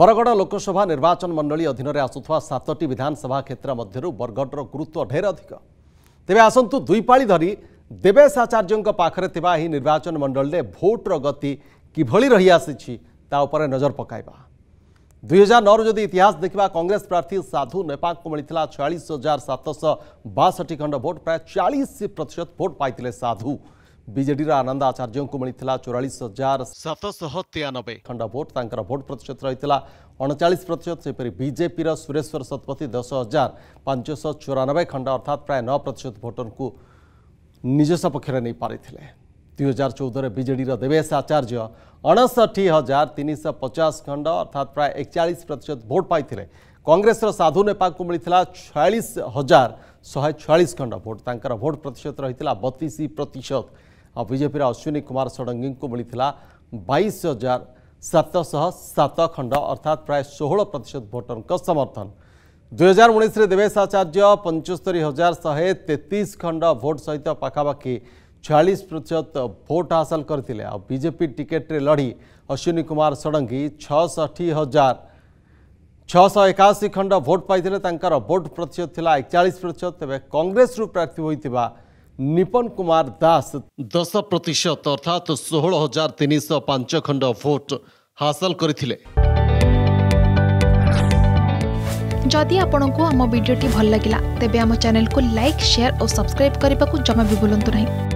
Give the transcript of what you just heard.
ବରଗଡ଼ ଲୋକସଭା ନିର୍ବାଚନ ମଣ୍ଡଳୀ ଅଧୀନରେ ଆସୁଥିବା ସାତଟି ବିଧାନସଭା କ୍ଷେତ୍ର ମଧ୍ୟରୁ ବରଗଡ଼ର ଗୁରୁତ୍ୱ ଢେର ଅଧିକ ତେବେ ଆସନ୍ତୁ ଦୁଇ ପାଳି ଧରି ଦେବେଶ ଆଚାର୍ଯ୍ୟଙ୍କ ପାଖରେ ଥିବା ଏହି ନିର୍ବାଚନ ମଣ୍ଡଳୀରେ ଭୋଟ୍ର ଗତି କିଭଳି ରହିଆସିଛି ତା ଉପରେ ନଜର ପକାଇବା ଦୁଇ ହଜାର ନଅରୁ ଯଦି ଇତିହାସ ଦେଖିବା କଂଗ୍ରେସ ପ୍ରାର୍ଥୀ ସାଧୁ ନେପାଙ୍କୁ ମିଳିଥିଲା ଛୟାଳିଶ ହଜାର ସାତଶହ ବାଷଠି ଖଣ୍ଡ ଭୋଟ୍ ପ୍ରାୟ ଚାଳିଶ ପ୍ରତିଶତ ଭୋଟ୍ ପାଇଥିଲେ ସାଧୁ ବିଜେଡିର ଆନନ୍ଦ ଆଚାର୍ଯ୍ୟଙ୍କୁ ମିଳିଥିଲା ଚଉରାଳିଶ ହଜାର ସାତଶହ ତେୟାନବେ ଖଣ୍ଡ ଭୋଟ୍ ତାଙ୍କର ଭୋଟ୍ ପ୍ରତିଶତ ରହିଥିଲା ଅଣଚାଳିଶ ପ୍ରତିଶତ ସେହିପରି ବିଜେପିର ସୁରେଶ୍ୱର ଶତପଥୀ ଦଶ ହଜାର ପାଞ୍ଚଶହ ଚଉରାନବେ ଖଣ୍ଡ ଅର୍ଥାତ୍ ପ୍ରାୟ ନଅ ପ୍ରତିଶତ ଭୋଟରଙ୍କୁ ନିଜ ସପକ୍ଷରେ ନେଇପାରିଥିଲେ ଦୁଇ ହଜାର ଚଉଦରେ ବିଜେଡ଼ିର ଦେବେଶ ଆଚାର୍ଯ୍ୟ ଅଣଷଠି ହଜାର ତିନିଶହ ପଚାଶ ଖଣ୍ଡ ଅର୍ଥାତ୍ ପ୍ରାୟ ଏକଚାଳିଶ ପ୍ରତିଶତ ଭୋଟ୍ ପାଇଥିଲେ କଂଗ୍ରେସର ସାଧୁ ନେପାଙ୍କୁ ମିଳିଥିଲା ଛୟାଳିଶ ହଜାର ଶହେ ଛୟାଳିଶ ଖଣ୍ଡ ଭୋଟ୍ ତାଙ୍କର ଭୋଟ୍ ପ୍ରତିଶତ ରହିଥିଲା ବତିଶ ପ୍ରତିଶତ आजेपी अश्विनी कुमार षडंगी को मिलता बैश हजार सतश सात खंड अर्थात प्राय षोह प्रतिशत भोटर समर्थन दुईार उन्नीस देवेश आचार्य पंचस्तरी हजार शहे तेतीस खंड भोट सहित पखापाखि छयास प्रतिशत भोट हासल करते बीजेपी टिकेट्रे लड़ी अश्विनी कुमार षडंगी छठी हजार छःशह एकाशी खंड भोट पाई भोट प्रतिशत थी एकचाश प्रतिशत तेज कंग्रेस प्रार्थी होता ନିପନ କୁମାର ଦାସ ଦଶ ପ୍ରତିଶତ ଅର୍ଥାତ୍ ଷୋହଳ ହଜାର ତିନିଶହ ପାଞ୍ଚ ଖଣ୍ଡ ଭୋଟ୍ ହାସଲ କରିଥିଲେ ଯଦି ଆପଣଙ୍କୁ ଆମ ଭିଡ଼ିଓଟି ଭଲ ଲାଗିଲା ତେବେ ଆମ ଚ୍ୟାନେଲକୁ ଲାଇକ୍ ସେୟାର ଓ ସବସ୍କ୍ରାଇବ୍ କରିବାକୁ ଜମା ବି ଭୁଲନ୍ତୁ ନାହିଁ